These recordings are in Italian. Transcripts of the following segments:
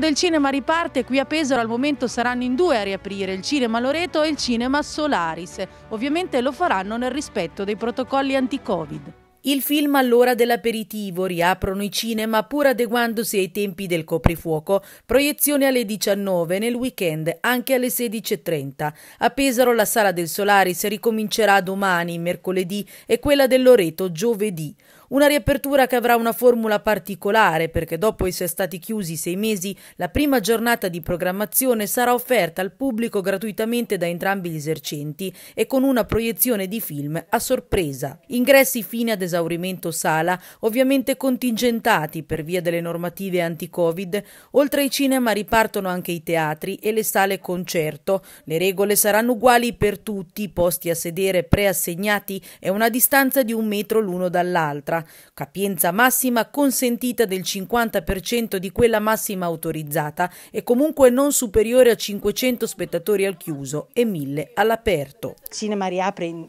mondo del cinema riparte, qui a Pesaro al momento saranno in due a riaprire, il Cinema Loreto e il Cinema Solaris. Ovviamente lo faranno nel rispetto dei protocolli anti-Covid. Il film all'ora dell'aperitivo riaprono i cinema pur adeguandosi ai tempi del coprifuoco, proiezione alle 19 nel weekend anche alle 16.30. A Pesaro la sala del Solaris ricomincerà domani, mercoledì, e quella del Loreto giovedì. Una riapertura che avrà una formula particolare perché dopo essere stati chiusi sei mesi, la prima giornata di programmazione sarà offerta al pubblico gratuitamente da entrambi gli esercenti e con una proiezione di film a sorpresa. Ingressi fine ad esaurimento sala, ovviamente contingentati per via delle normative anti-Covid, oltre ai cinema ripartono anche i teatri e le sale concerto. Le regole saranno uguali per tutti, posti a sedere preassegnati e una distanza di un metro l'uno dall'altra terra, capienza massima consentita del 50% di quella massima autorizzata e comunque non superiore a 500 spettatori al chiuso e 1000 all'aperto. Cinema riapre in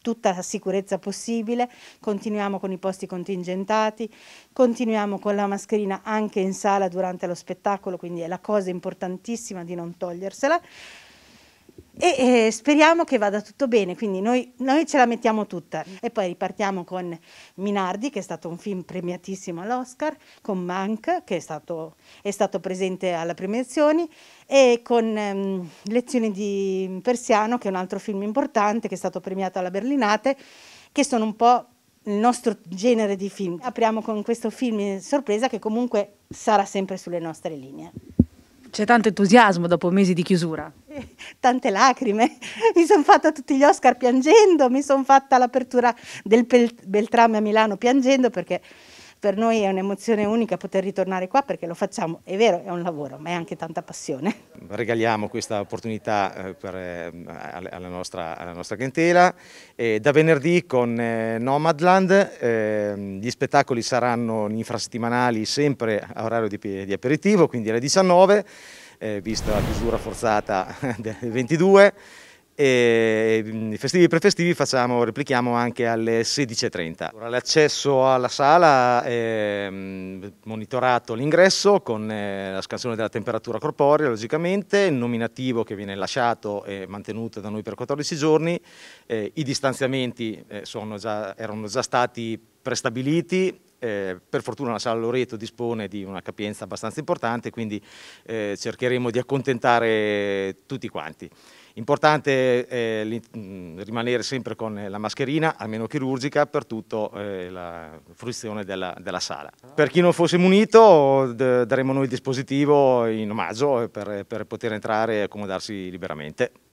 tutta la sicurezza possibile, continuiamo con i posti contingentati, continuiamo con la mascherina anche in sala durante lo spettacolo, quindi è la cosa importantissima di non togliersela e eh, speriamo che vada tutto bene, quindi noi, noi, ce la mettiamo tutta mm. e poi ripartiamo con Minardi che è stato un film premiatissimo all'Oscar, con Mank che è stato, è stato presente alla premiazione e con ehm, Lezioni di Persiano che è un altro film importante che è stato premiato alla Berlinate che sono un po' il nostro genere di film. Apriamo con questo film sorpresa che comunque sarà sempre sulle nostre linee. C'è tanto entusiasmo dopo mesi di chiusura. tante lacrime, mi sono fatta tutti gli Oscar piangendo, mi sono fatta l'apertura del Beltrame a Milano piangendo perché per noi è un'emozione unica poter ritornare qua perché lo facciamo, è vero, è un lavoro, ma è anche tanta passione. Regaliamo questa opportunità eh, per, eh, alla, nostra, alla, nostra, clientela. E da venerdì con eh, Nomadland ehm, gli spettacoli saranno infrasettimanali sempre a orario di, di aperitivo, quindi alle 19 eh, vista la chiusura forzata del 22 e mm, festivi e prefestivi facciamo, replichiamo anche alle 16.30. l'accesso alla sala è mm, monitorato l'ingresso con eh, la scansione della temperatura corporea logicamente, il nominativo che viene lasciato e mantenuto da noi per 14 giorni, eh, i distanziamenti eh, già, erano già stati prestabiliti eh, per fortuna la Sala Loreto dispone di una capienza abbastanza importante, quindi eh, cercheremo di accontentare tutti quanti. Importante è eh, rimanere sempre con la mascherina, almeno chirurgica, per tutta eh, la fruizione della, della, sala. Per chi non fosse munito daremo noi il dispositivo in omaggio eh, per, per poter entrare e accomodarsi liberamente.